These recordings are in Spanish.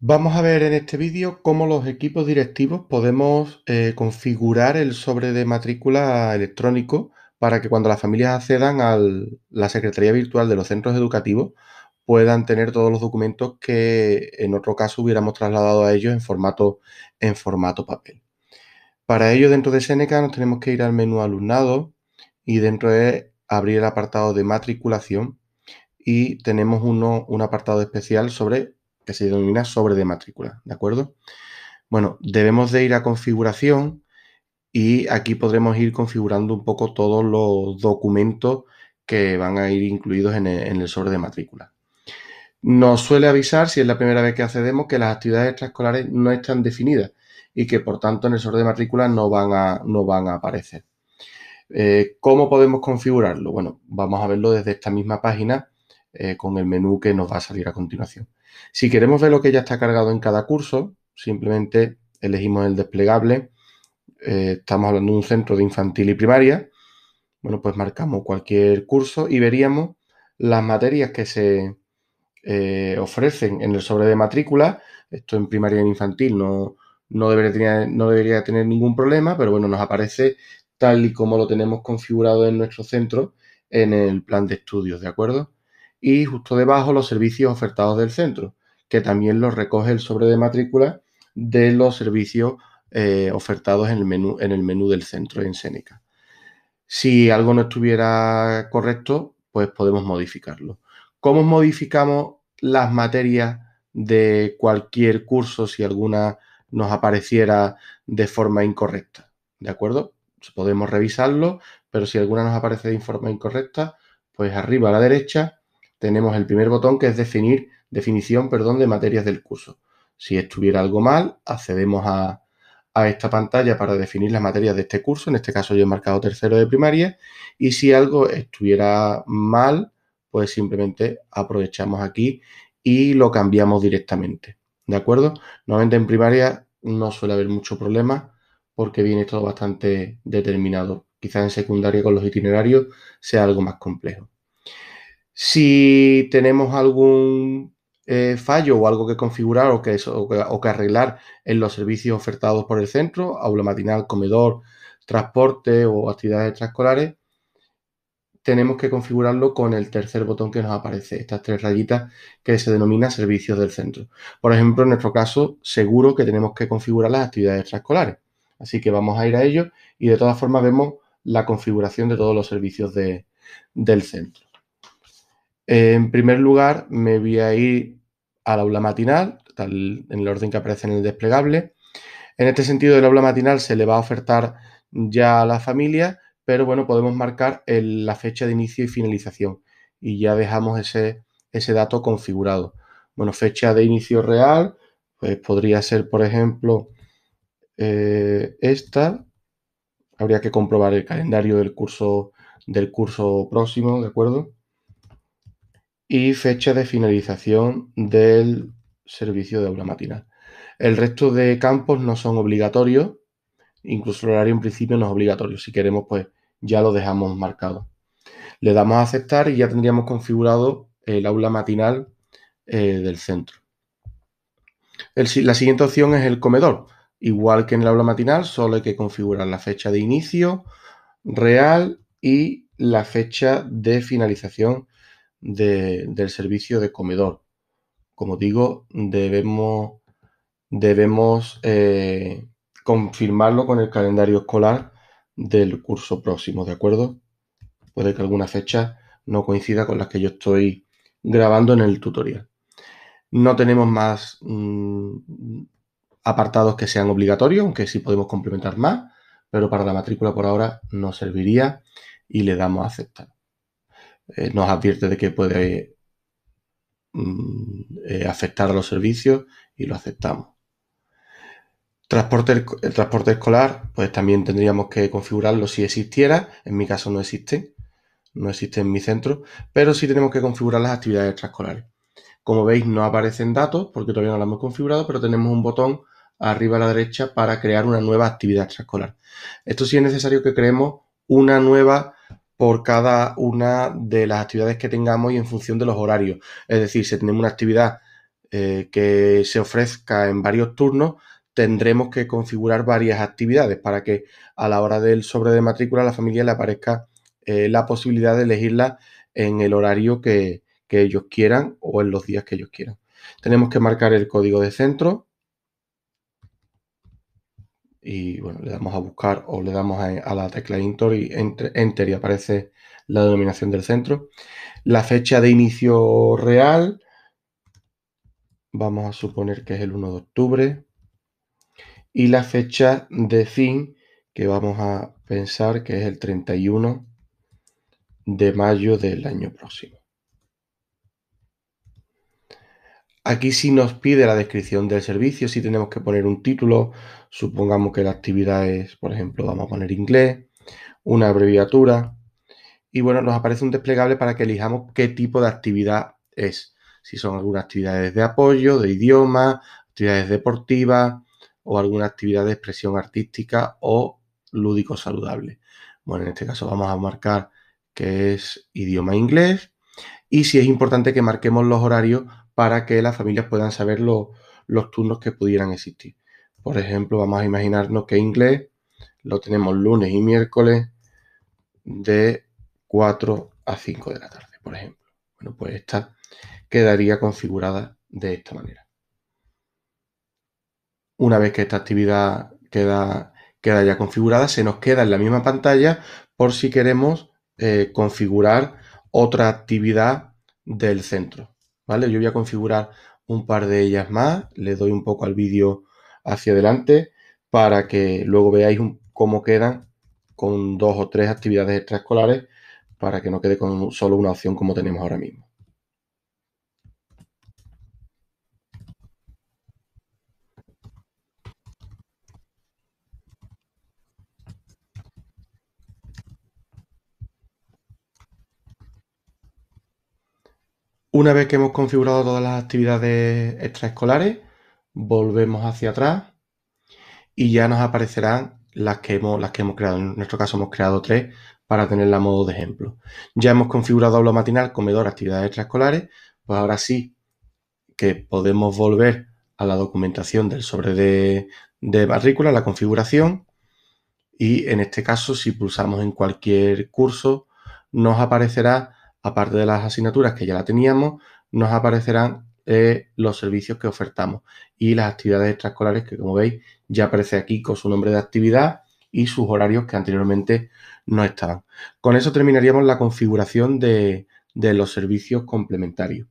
Vamos a ver en este vídeo cómo los equipos directivos podemos eh, configurar el sobre de matrícula electrónico para que cuando las familias accedan a la Secretaría Virtual de los Centros Educativos puedan tener todos los documentos que en otro caso hubiéramos trasladado a ellos en formato, en formato papel. Para ello, dentro de Seneca nos tenemos que ir al menú alumnado y dentro de abrir el apartado de matriculación y tenemos uno, un apartado especial sobre que se denomina sobre de matrícula, ¿de acuerdo? Bueno, debemos de ir a configuración y aquí podremos ir configurando un poco todos los documentos que van a ir incluidos en el, sobre de matrícula. Nos suele avisar, si es la primera vez que accedemos, que las actividades extraescolares no están definidas y que por tanto en el sobre de matrícula no van a, no van a aparecer. Eh, ¿Cómo podemos configurarlo? Bueno, vamos a verlo desde esta misma página eh, con el menú que nos va a salir a continuación. Si queremos ver lo que ya está cargado en cada curso, simplemente elegimos el desplegable. Eh, estamos hablando de un centro de infantil y primaria. Bueno, pues marcamos cualquier curso y veríamos las materias que se eh, ofrecen en el sobre de matrícula. Esto en primaria y infantil no, no, debería tener, no debería tener ningún problema, pero bueno, nos aparece tal y como lo tenemos configurado en nuestro centro en el plan de estudios, ¿de acuerdo? y justo debajo los servicios ofertados del centro, que también los recoge el sobre de matrícula de los servicios eh, ofertados en el, menú, en el menú del centro en Seneca. Si algo no estuviera correcto, pues podemos modificarlo. ¿Cómo modificamos las materias de cualquier curso si alguna nos apareciera de forma incorrecta? ¿De acuerdo? Podemos revisarlo, pero si alguna nos aparece de forma incorrecta, pues arriba a la derecha tenemos el primer botón que es definir, definición perdón, de materias del curso. Si estuviera algo mal, accedemos a, a esta pantalla para definir las materias de este curso. En este caso yo he marcado tercero de primaria. Y si algo estuviera mal, pues simplemente aprovechamos aquí y lo cambiamos directamente. ¿De acuerdo? Normalmente en primaria no suele haber mucho problema porque viene todo bastante determinado. Quizás en secundaria con los itinerarios sea algo más complejo. Si tenemos algún eh, fallo o algo que configurar o que, arreglar en los servicios ofertados por el centro, aula matinal, comedor, transporte o actividades extraescolares, tenemos que configurarlo con el tercer botón que nos aparece, estas tres rayitas que se denomina servicios del centro. Por ejemplo, en nuestro caso, seguro que tenemos que configurar las actividades extraescolares. Así que vamos a ir a ello y de todas formas vemos la configuración de todos los servicios del centro en primer lugar, me voy a ir al aula matinal, tal, en el orden que aparece en el desplegable. En este sentido, el aula matinal se le va a ofertar ya a la familia, pero bueno, podemos marcar la fecha de inicio y finalización y ya dejamos ese, ese dato configurado. Bueno, fecha de inicio real, pues podría ser, por ejemplo, eh, esta. Habría que comprobar el calendario del curso, del curso próximo, ¿de acuerdo? y fecha de finalización del servicio de aula matinal. El resto de campos no son obligatorios, incluso el horario en principio no es obligatorio. Si queremos, pues ya lo dejamos marcado. Le damos a aceptar y ya tendríamos configurado el aula matinal eh, del centro. la siguiente opción es el comedor. Igual que en el aula matinal, solo hay que configurar la fecha de inicio real y la fecha de finalización del servicio de comedor. Como digo, debemos, debemos eh, confirmarlo con el calendario escolar del curso próximo, ¿de acuerdo? Puede que alguna fecha no coincida con las que yo estoy grabando en el tutorial. No tenemos más mm, apartados que sean obligatorios, aunque sí podemos complementar más, pero para la matrícula por ahora no serviría y le damos a aceptar. Eh, nos advierte de que puede mm, eh, afectar a los servicios y lo aceptamos. el transporte escolar, pues también tendríamos que configurarlo si existiera. En mi caso no existe, no existe en mi centro, pero sí tenemos que configurar las actividades extraescolares. Como veis, no aparecen datos porque todavía no lo hemos configurado, pero tenemos un botón arriba a la derecha para crear una nueva actividad extraescolar. Esto sí es necesario que creemos una nueva por cada una de las actividades que tengamos y en función de los horarios. Es decir, si tenemos una actividad eh, que se ofrezca en varios turnos, tendremos que configurar varias actividades para que a la hora del sobre de matrícula a la familia le aparezca eh, la posibilidad de elegirla en el horario que, que ellos quieran o en los días que ellos quieran. Tenemos que marcar el código de centro, y bueno, le damos a buscar o le damos a, la tecla Enter y, enter y aparece la denominación del centro. La fecha de inicio real, vamos a suponer que es el 1 de octubre. Y la fecha de fin, que vamos a pensar que es el 31 de mayo del año próximo. Aquí sí nos pide la descripción del servicio, si tenemos que poner un título, supongamos que la actividad es, por ejemplo, vamos a poner inglés, una abreviatura, y bueno, nos aparece un desplegable para que elijamos qué tipo de actividad es, si son algunas actividades de apoyo, de idioma, actividades deportivas o alguna actividad de expresión artística o lúdico saludable. Bueno, en este caso vamos a marcar que es idioma inglés y si es importante que marquemos los horarios para que las familias puedan saber los turnos que pudieran existir. Por ejemplo, vamos a imaginarnos que inglés lo tenemos lunes y miércoles de 4 a 5 de la tarde, por ejemplo. Bueno, pues esta quedaría configurada de esta manera. Una vez que esta actividad queda, ya configurada, se nos queda en la misma pantalla por si queremos eh, configurar otra actividad del centro. Yo voy a configurar un par de ellas más, le doy un poco al vídeo hacia adelante para que luego veáis cómo quedan con dos o tres actividades extraescolares para que no quede con solo una opción como tenemos ahora mismo. Una vez que hemos configurado todas las actividades extraescolares, volvemos hacia atrás y ya nos aparecerán las que hemos, las que hemos creado. En nuestro caso hemos creado tres para tenerla a modo de ejemplo. Ya hemos configurado aula matinal, comedor, actividades extraescolares. Pues ahora sí que podemos volver a la documentación del sobre de, de matrícula, la configuración. Y en este caso, si pulsamos en cualquier curso, nos aparecerá aparte de las asignaturas que ya la teníamos, nos aparecerán eh, los servicios que ofertamos y las actividades extraescolares que como veis ya aparece aquí con su nombre de actividad y sus horarios que anteriormente no estaban. Con eso terminaríamos la configuración de, los servicios complementarios.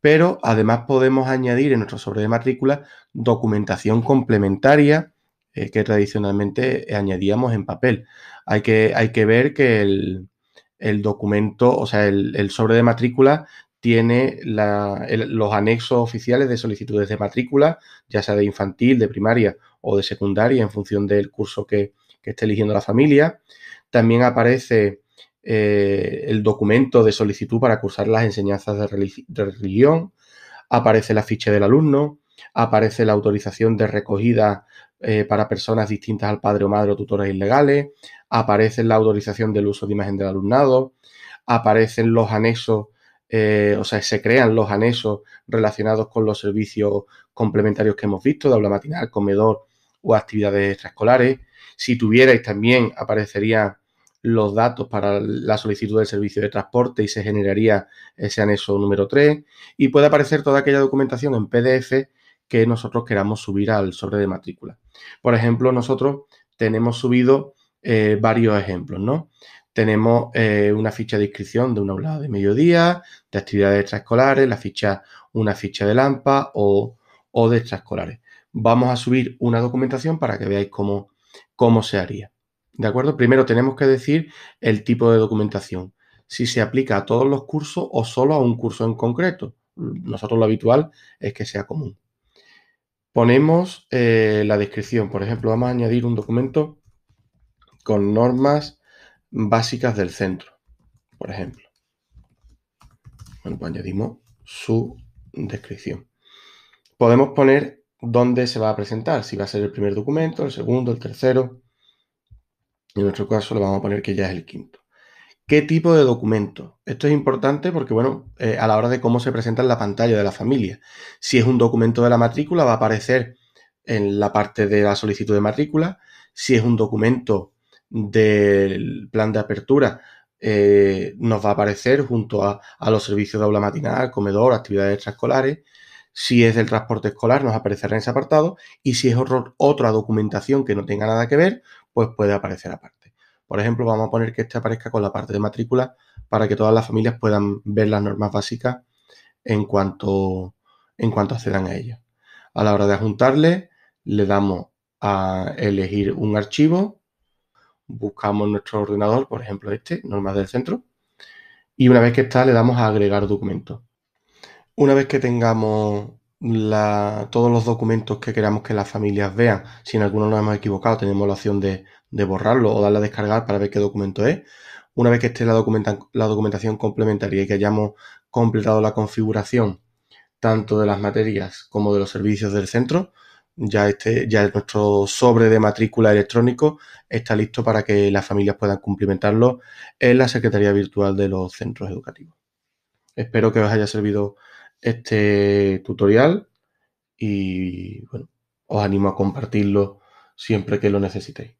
Pero además podemos añadir en nuestro sobre de matrícula documentación complementaria eh, que tradicionalmente añadíamos en papel. hay que ver que el, el documento, o sea, el, sobre de matrícula tiene los anexos oficiales de solicitudes de matrícula, ya sea de infantil, de primaria o de secundaria, en función del curso que, esté eligiendo la familia. También aparece eh, el documento de solicitud para cursar las enseñanzas de, de, religión, aparece la ficha del alumno, aparece la autorización de recogida eh, para personas distintas al padre o madre o tutores ilegales, aparece la autorización del uso de imagen del alumnado, aparecen los anexos, eh, o sea, se crean los anexos relacionados con los servicios complementarios que hemos visto, de aula matinal, comedor o actividades extraescolares. Si tuvierais también aparecerían los datos para la solicitud del servicio de transporte y se generaría ese anexo número 3 y puede aparecer toda aquella documentación en PDF que nosotros queramos subir al sobre de matrícula. Por ejemplo, nosotros tenemos subido eh, varios ejemplos, ¿no? Tenemos eh, una ficha de inscripción de un aula de mediodía, de actividades extraescolares, la ficha, una ficha de Lampa o, de extraescolares. Vamos a subir una documentación para que veáis cómo, cómo se haría. ¿De acuerdo? Primero tenemos que decir el tipo de documentación. Si se aplica a todos los cursos o solo a un curso en concreto. Nosotros lo habitual es que sea común ponemos eh, la descripción. Por ejemplo, vamos a añadir un documento con normas básicas del centro, por ejemplo. Bueno, pues añadimos su descripción. Podemos poner dónde se va a presentar, si va a ser el primer documento, el segundo, el tercero. En nuestro caso le vamos a poner que ya es el quinto. ¿Qué tipo de documento? Esto es importante porque, bueno, eh, a la hora de cómo se presenta en la pantalla de la familia. Si es un documento de la matrícula, va a aparecer en la parte de la solicitud de matrícula. Si es un documento del plan de apertura, eh, nos va a aparecer junto a, los servicios de aula matinal, comedor, actividades extraescolares. Si es del transporte escolar, nos aparecerá en ese apartado. Y si es otra documentación que no tenga nada que ver, pues puede aparecer aparte. Por ejemplo, vamos a poner que este aparezca con la parte de matrícula para que todas las familias puedan ver las normas básicas en cuanto, en cuanto accedan a ellas. A la hora de adjuntarle, le damos a elegir un archivo, buscamos nuestro ordenador, por ejemplo este, normas del centro, y una vez que está le damos a agregar documento. Una vez que tengamos todos los documentos que queramos que las familias vean. Si en alguno nos hemos equivocado, tenemos la opción de, borrarlo o darle a descargar para ver qué documento es. Una vez que esté la, documentación complementaria y que hayamos completado la configuración tanto de las materias como de los servicios del centro, ya, este, ya nuestro sobre de matrícula electrónico está listo para que las familias puedan cumplimentarlo en la Secretaría Virtual de los Centros Educativos. Espero que os haya servido este tutorial y bueno, os animo a compartirlo siempre que lo necesitéis.